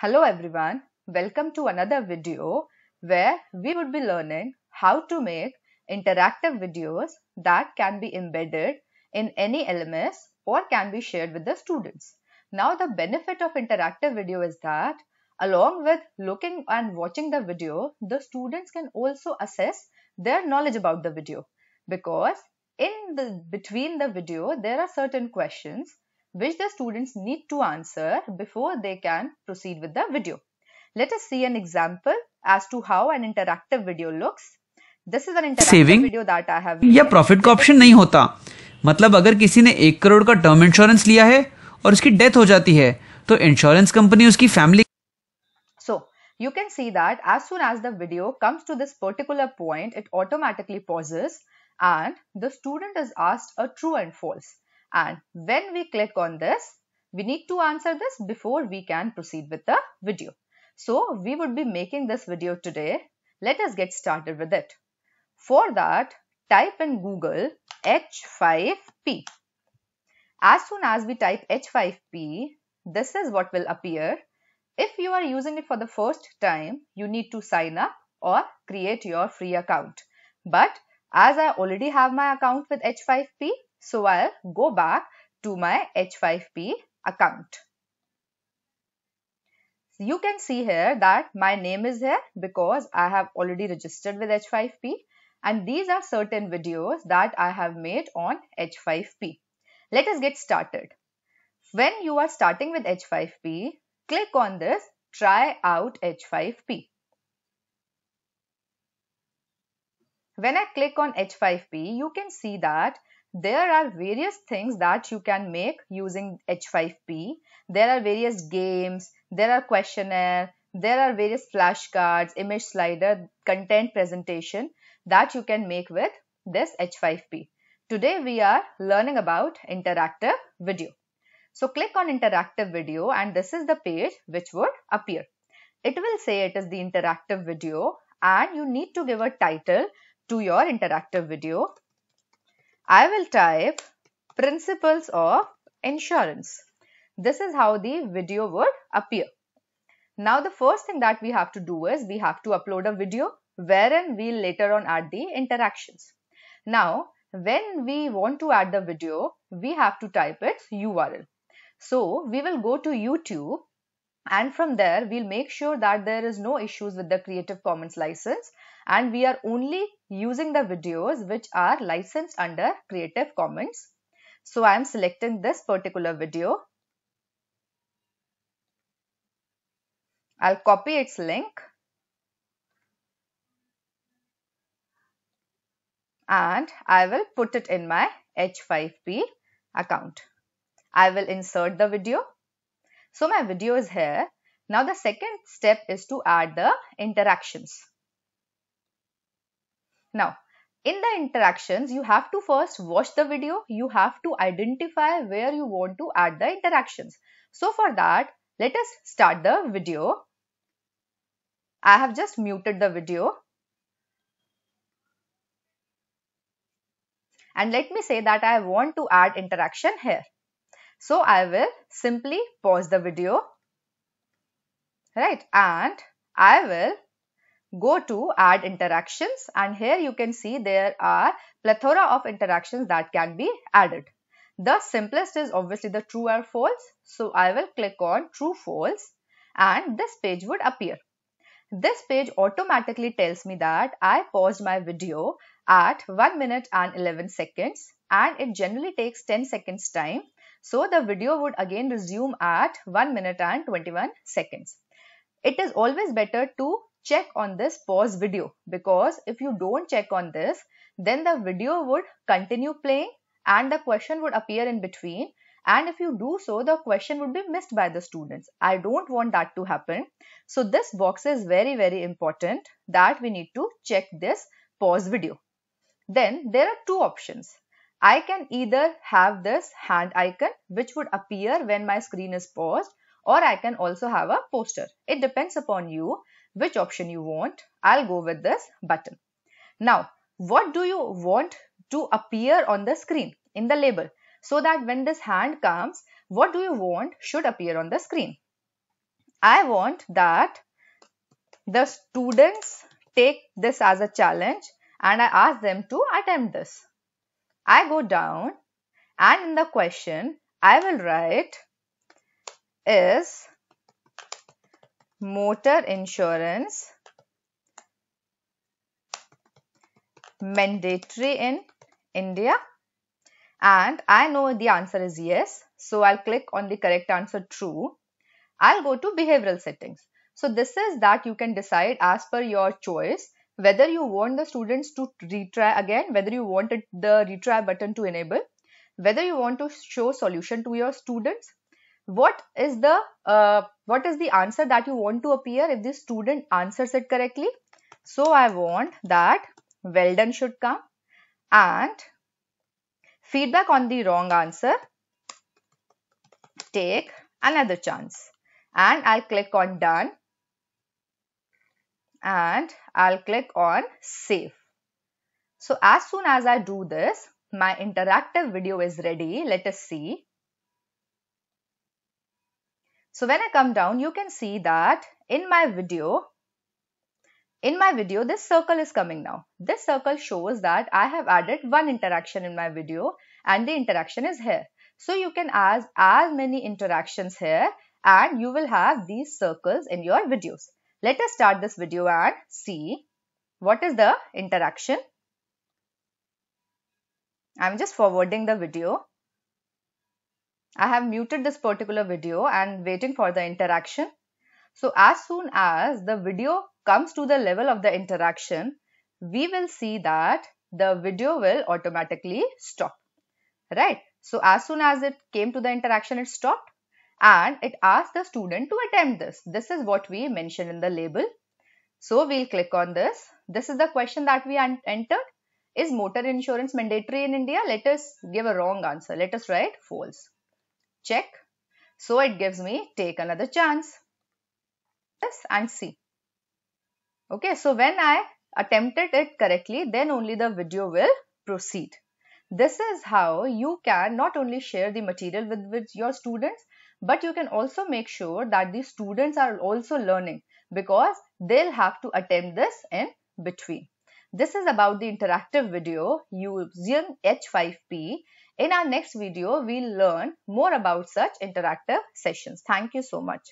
Hello everyone, welcome to another video where we would be learning how to make interactive videos that can be embedded in any LMS or can be shared with the students. Now the benefit of interactive video is that along with looking and watching the video, the students can also assess their knowledge about the video because in the between the video there are certain questions which the students need to answer before they can proceed with the video. Let us see an example as to how an interactive video looks. This is an interactive Saving video that I have. या profit का option नहीं होता मतलब अगर किसी ने एक करोड़ का term insurance लिया है और उसकी death हो जाती है तो insurance company उसकी family. So you can see that as soon as the video comes to this particular point, it automatically pauses, and the student is asked a true and false. And when we click on this, we need to answer this before we can proceed with the video. So we would be making this video today. Let us get started with it. For that, type in Google H5P. As soon as we type H5P, this is what will appear. If you are using it for the first time, you need to sign up or create your free account. But as I already have my account with H5P, so I'll go back to my H5P account. So you can see here that my name is here because I have already registered with H5P and these are certain videos that I have made on H5P. Let us get started. When you are starting with H5P, click on this try out H5P. When I click on H5P, you can see that there are various things that you can make using H5P. There are various games, there are questionnaire, there are various flashcards, image slider, content presentation that you can make with this H5P. Today we are learning about interactive video. So click on interactive video and this is the page which would appear. It will say it is the interactive video and you need to give a title to your interactive video I will type principles of insurance. This is how the video would appear. Now the first thing that we have to do is we have to upload a video wherein we'll later on add the interactions. Now when we want to add the video we have to type its URL. So we will go to YouTube and from there we'll make sure that there is no issues with the Creative Commons license and we are only using the videos which are licensed under Creative Commons. So I am selecting this particular video. I'll copy its link and I will put it in my H5P account. I will insert the video. So my video is here. Now the second step is to add the interactions. Now, in the interactions, you have to first watch the video. You have to identify where you want to add the interactions. So for that, let us start the video. I have just muted the video. And let me say that I want to add interaction here. So I will simply pause the video, right? And I will go to add interactions and here you can see there are plethora of interactions that can be added. The simplest is obviously the true or false. So I will click on true false and this page would appear. This page automatically tells me that I paused my video at 1 minute and 11 seconds and it generally takes 10 seconds time. So the video would again resume at 1 minute and 21 seconds. It is always better to check on this pause video because if you don't check on this, then the video would continue playing and the question would appear in between. And if you do so, the question would be missed by the students. I don't want that to happen. So this box is very, very important that we need to check this pause video. Then there are two options. I can either have this hand icon which would appear when my screen is paused or I can also have a poster. It depends upon you which option you want. I'll go with this button. Now, what do you want to appear on the screen in the label so that when this hand comes, what do you want should appear on the screen? I want that the students take this as a challenge and I ask them to attempt this. I go down and in the question, I will write is motor insurance mandatory in India? And I know the answer is yes. So I'll click on the correct answer true. I'll go to behavioral settings. So this is that you can decide as per your choice whether you want the students to retry again, whether you want the retry button to enable, whether you want to show solution to your students, what is the uh, what is the answer that you want to appear if the student answers it correctly so i want that well done should come and feedback on the wrong answer take another chance and i'll click on done and i'll click on save so as soon as i do this my interactive video is ready let us see so when I come down, you can see that in my video, in my video, this circle is coming now. This circle shows that I have added one interaction in my video and the interaction is here. So you can add as many interactions here and you will have these circles in your videos. Let us start this video and see what is the interaction. I'm just forwarding the video. I have muted this particular video and waiting for the interaction. So as soon as the video comes to the level of the interaction, we will see that the video will automatically stop, right? So as soon as it came to the interaction, it stopped and it asked the student to attempt this. This is what we mentioned in the label. So we'll click on this. This is the question that we entered. Is motor insurance mandatory in India? Let us give a wrong answer. Let us write false check. So it gives me take another chance. Yes, and see. Okay, so when I attempted it correctly, then only the video will proceed. This is how you can not only share the material with, with your students, but you can also make sure that the students are also learning because they'll have to attempt this in between. This is about the interactive video using H5P in our next video, we'll learn more about such interactive sessions. Thank you so much.